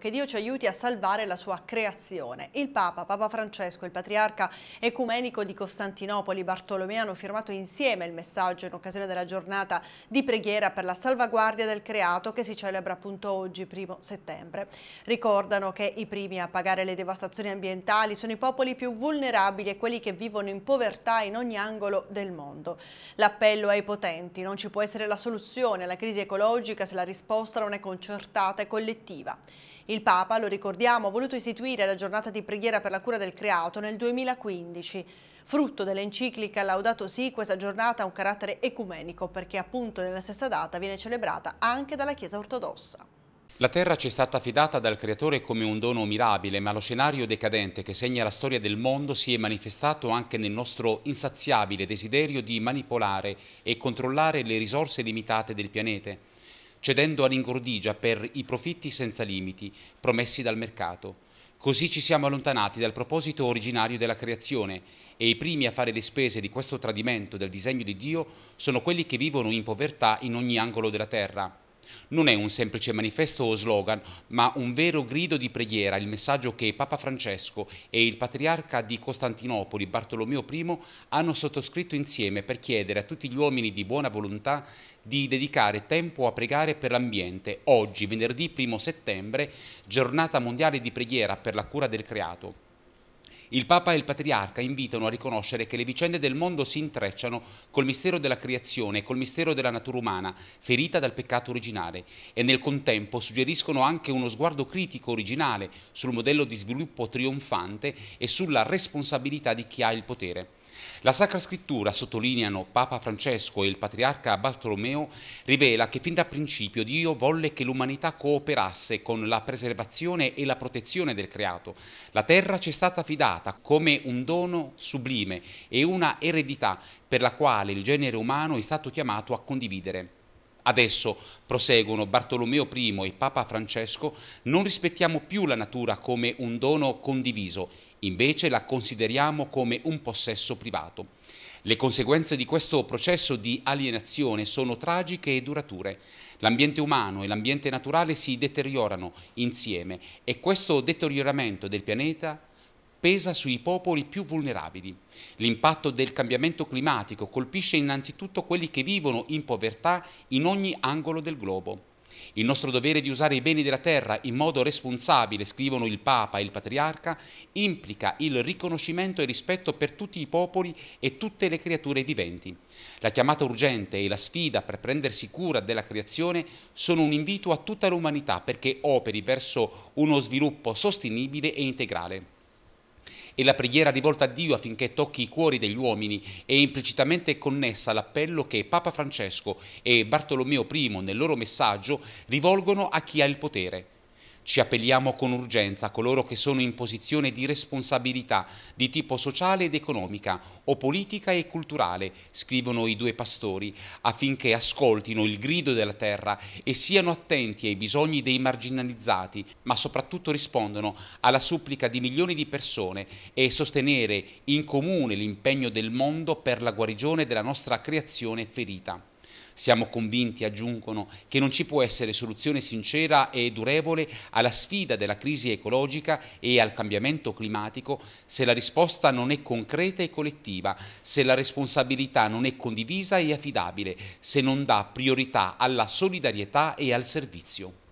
Che Dio ci aiuti a salvare la sua creazione. Il Papa, Papa Francesco, il patriarca ecumenico di Costantinopoli, Bartolomeo, hanno firmato insieme il messaggio in occasione della giornata di preghiera per la salvaguardia del creato che si celebra appunto oggi, primo settembre. Ricordano che i primi a pagare le devastazioni ambientali sono i popoli più vulnerabili e quelli che vivono in povertà in ogni angolo del mondo. L'appello ai potenti, non ci può essere la soluzione alla crisi ecologica se la risposta non è concertata e collettiva. Il Papa, lo ricordiamo, ha voluto istituire la giornata di preghiera per la cura del creato nel 2015. Frutto dell'enciclica Laudato Si, questa giornata ha un carattere ecumenico perché appunto nella stessa data viene celebrata anche dalla Chiesa ortodossa. La terra ci è stata affidata dal Creatore come un dono mirabile, ma lo scenario decadente che segna la storia del mondo si è manifestato anche nel nostro insaziabile desiderio di manipolare e controllare le risorse limitate del pianeta cedendo all'ingordigia per i profitti senza limiti promessi dal mercato. Così ci siamo allontanati dal proposito originario della creazione e i primi a fare le spese di questo tradimento del disegno di Dio sono quelli che vivono in povertà in ogni angolo della terra. Non è un semplice manifesto o slogan, ma un vero grido di preghiera, il messaggio che Papa Francesco e il patriarca di Costantinopoli Bartolomeo I hanno sottoscritto insieme per chiedere a tutti gli uomini di buona volontà di dedicare tempo a pregare per l'ambiente oggi, venerdì 1 settembre, giornata mondiale di preghiera per la cura del creato. Il Papa e il Patriarca invitano a riconoscere che le vicende del mondo si intrecciano col mistero della creazione e col mistero della natura umana, ferita dal peccato originale, e nel contempo suggeriscono anche uno sguardo critico originale sul modello di sviluppo trionfante e sulla responsabilità di chi ha il potere. La Sacra Scrittura, sottolineano Papa Francesco e il Patriarca Bartolomeo, rivela che fin dal principio Dio volle che l'umanità cooperasse con la preservazione e la protezione del creato. La terra ci è stata fidata come un dono sublime e una eredità per la quale il genere umano è stato chiamato a condividere. Adesso, proseguono Bartolomeo I e Papa Francesco, non rispettiamo più la natura come un dono condiviso, invece la consideriamo come un possesso privato. Le conseguenze di questo processo di alienazione sono tragiche e durature. L'ambiente umano e l'ambiente naturale si deteriorano insieme e questo deterioramento del pianeta pesa sui popoli più vulnerabili. L'impatto del cambiamento climatico colpisce innanzitutto quelli che vivono in povertà in ogni angolo del globo. Il nostro dovere di usare i beni della terra in modo responsabile, scrivono il Papa e il Patriarca, implica il riconoscimento e rispetto per tutti i popoli e tutte le creature viventi. La chiamata urgente e la sfida per prendersi cura della creazione sono un invito a tutta l'umanità perché operi verso uno sviluppo sostenibile e integrale. E la preghiera rivolta a Dio affinché tocchi i cuori degli uomini è implicitamente connessa all'appello che Papa Francesco e Bartolomeo I nel loro messaggio rivolgono a chi ha il potere ci appelliamo con urgenza a coloro che sono in posizione di responsabilità di tipo sociale ed economica o politica e culturale, scrivono i due pastori, affinché ascoltino il grido della terra e siano attenti ai bisogni dei marginalizzati, ma soprattutto rispondano alla supplica di milioni di persone e sostenere in comune l'impegno del mondo per la guarigione della nostra creazione ferita. Siamo convinti, aggiungono, che non ci può essere soluzione sincera e durevole alla sfida della crisi ecologica e al cambiamento climatico se la risposta non è concreta e collettiva, se la responsabilità non è condivisa e affidabile, se non dà priorità alla solidarietà e al servizio.